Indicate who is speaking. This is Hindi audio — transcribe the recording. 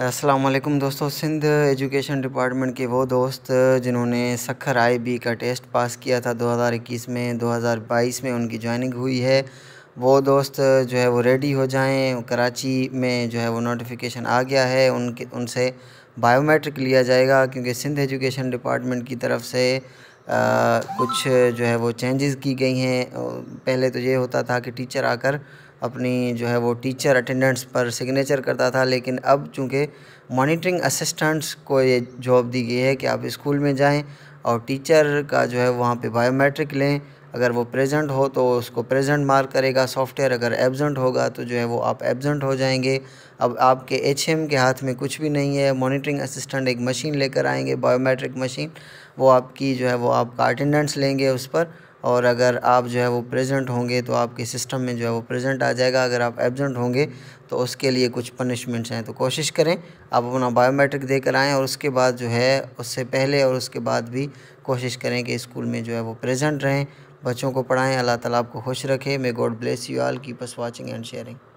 Speaker 1: असलम दोस्तों सिंध एजुकेशन डिपार्टमेंट के वो दोस्त जिन्होंने सखर आई बी का टेस्ट पास किया था 2021 में 2022 में उनकी ज्वाइनिंग हुई है वो दोस्त जो है वो रेडी हो जाएं कराची में जो है वो नोटिफिकेशन आ गया है उनके उनसे बायोमेट्रिक लिया जाएगा क्योंकि सिंध एजुकेशन डिपार्टमेंट की तरफ से आ, कुछ जो है वो चेंजेस की गई हैं पहले तो ये होता था कि टीचर आकर अपनी जो है वो टीचर अटेंडेंट्स पर सिग्नेचर करता था लेकिन अब चूँकि मॉनिटरिंग असिस्टेंट्स को ये जॉब दी गई है कि आप स्कूल में जाएं और टीचर का जो है वहाँ पे बायोमेट्रिक लें अगर वो प्रेजेंट हो तो उसको प्रेजेंट मार्क करेगा सॉफ्टवेयर अगर एबजेंट होगा तो जो है वो आप एबजेंट हो जाएंगे अब आपके एच के हाथ में कुछ भी नहीं है मॉनिटरिंग असिस्टेंट एक मशीन लेकर आएंगे बायोमेट्रिक मशीन वो आपकी जो है वो आपका अटेंडेंस लेंगे उस पर और अगर आप जो है वो प्रेजेंट होंगे तो आपके सिस्टम में जो है वो प्रेजेंट आ जाएगा अगर आप एबजेंट होंगे तो उसके लिए कुछ पनिशमेंट्स हैं तो कोशिश करें आप अपना बायोमेट्रिक देकर आएँ और उसके बाद जो है उससे पहले और उसके बाद भी कोशिश करें कि स्कूल में जो है वो प्रेजेंट रहें बच्चों को पढ़ाएँ अल्लाह ताला आपको खुश रखें may God bless you all keep us watching and sharing